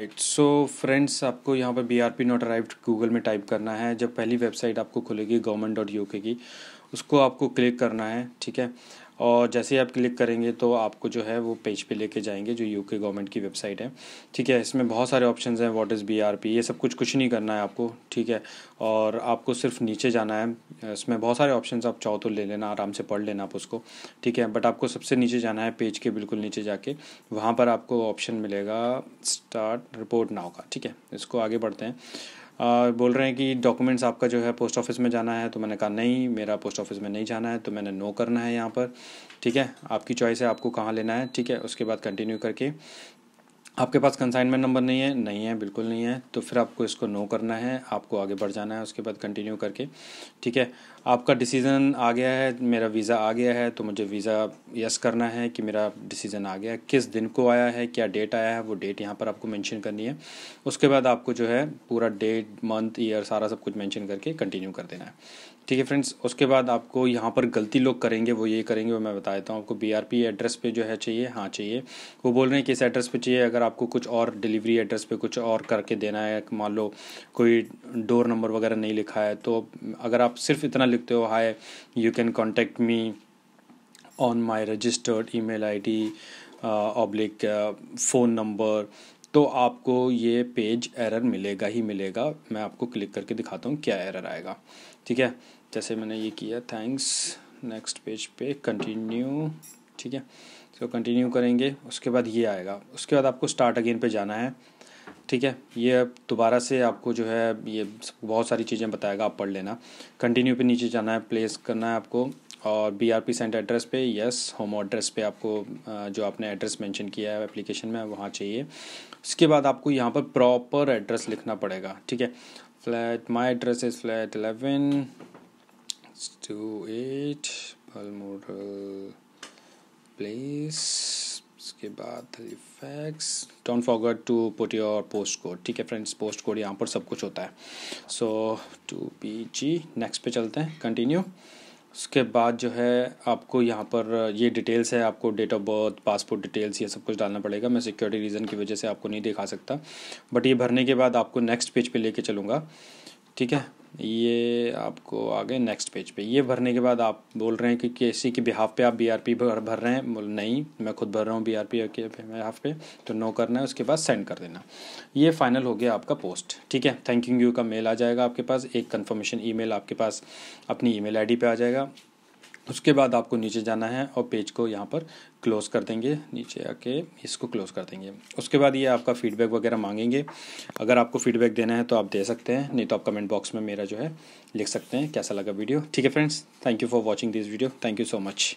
right so friends आपको यहाँ पर B R P not arrived Google में टाइप करना है जब पहली वेबसाइट आपको खुलेगी गवर्नमेंट डॉट यू के की उसको आपको क्लिक करना है ठीक है और जैसे ही आप क्लिक करेंगे तो आपको जो है वो पेज पे लेके जाएंगे जो यूके गवर्नमेंट की वेबसाइट है ठीक है इसमें बहुत सारे ऑप्शन हैं what is B R P ये सब कुछ कुछ नहीं करना है आपको ठीक है और आपको सिर्फ नीचे जाना है इसमें बहुत सारे ऑप्शन आप चाहो तो ले लेना आराम से पढ़ लेना आप उसको ठीक है बट आपको सबसे नीचे जाना है पेज के बिल्कुल नीचे जाके वहाँ पर आपको ऑप्शन मिलेगा स्टार्ट रिपोर्ट नाव का ठीक है इसको आगे बढ़ते हैं आ, बोल रहे हैं कि डॉक्यूमेंट्स आपका जो है पोस्ट ऑफिस में जाना है तो मैंने कहा नहीं मेरा पोस्ट ऑफिस में नहीं जाना है तो मैंने नो करना है यहाँ पर ठीक है आपकी चॉइस है आपको कहाँ लेना है ठीक है उसके बाद कंटिन्यू करके आपके पास कंसाइनमेंट नंबर नहीं है नहीं है बिल्कुल नहीं है तो फिर आपको इसको नो करना है आपको आगे बढ़ जाना है उसके बाद कंटिन्यू करके ठीक है आपका डिसीज़न आ गया है मेरा वीज़ा आ गया है तो मुझे वीज़ा यस करना है कि मेरा डिसीज़न आ गया है किस दिन को आया है क्या डेट आया है वो डेट यहाँ पर आपको मैंशन करनी है उसके बाद आपको जो है पूरा डेट मंथ ईयर सारा सब कुछ मैंशन करके कंटिन्यू कर देना है ठीक है फ्रेंड्स उसके बाद आपको यहाँ पर गलती लोग करेंगे वो ये करेंगे वो मैं बता देता हूँ आपको बी एड्रेस पर जो है चाहिए हाँ चाहिए वो बोल रहे हैं कि इस एड्रेस पर चाहिए अगर अगर आपको कुछ और डिलीवरी एड्रेस पे कुछ और करके देना है मान लो कोई डोर नंबर वगैरह नहीं लिखा है तो अगर आप सिर्फ इतना लिखते हो hi you can contact me on my registered email I D oblique phone number तो आपको ये पेज एरर मिलेगा ही मिलेगा मैं आपको क्लिक करके दिखाता हूँ क्या एरर आएगा ठीक है जैसे मैंने ये किया थैंक्स नेक्स्ट पेज पे कंटिन्यू ठीक है इसको कंटिन्यू करेंगे उसके बाद ये आएगा उसके बाद आपको स्टार्ट अगेन पे जाना है ठीक है ये दोबारा से आपको जो है ये बहुत सारी चीज़ें बताएगा आप पढ़ लेना कंटिन्यू पे नीचे जाना है प्लेस करना है आपको और B R P sent address पे यस होम एड्रेस पे आपको जो आपने एड्रेस मेंशन किया है एप्लीकेशन में वहाँ चाहिए उसके बाद आपको यहाँ पर प्रॉपर एड्रेस लिखना पड़ेगा ठीक है flat my address is flat eleven two eight पलमोडल प्लेस उसके बाद fax don't forget to put your post code ठीक है फ्रेंड्स पोस्ट कोड यहाँ पर सब कुछ होता है so two P G next पे चलते हैं कंटिन्यू उसके बाद जो है आपको यहाँ पर ये डिटेल्स है आपको date of birth passport details ये सब कुछ डालना पड़ेगा मैं सिक्योरिटी रीज़न की वजह से आपको नहीं दिखा सकता बट ये भरने के बाद आपको नेक्स्ट पेज पे लेके चलूँगा ठीक है ये आपको आ गए नेक्स्ट पेज पे ये भरने के बाद आप बोल रहे हैं कि किसी के बिहाफ पे आप बीआरपी भर भर रहे हैं बोल नहीं मैं खुद भर रहा हूँ बीआरपी के बिहाफ पे तो नो करना है उसके बाद सेंड कर देना ये फाइनल हो गया आपका पोस्ट ठीक है थैंक यू का मेल आ जाएगा आपके पास एक कन्फर्मेशन ईमेल आपके पास अपनी ईमेल आईडी पे आ जाएगा उसके बाद आपको नीचे जाना है और पेज को यहाँ पर क्लोज़ कर देंगे नीचे आके इसको क्लोज़ कर देंगे उसके बाद ये आपका फीडबैक वगैरह मांगेंगे अगर आपको फीडबैक देना है तो आप दे सकते हैं नहीं तो आप कमेंट बॉक्स में मेरा जो है लिख सकते हैं कैसा लगा वीडियो ठीक है friends thank you for watching this video thank you so much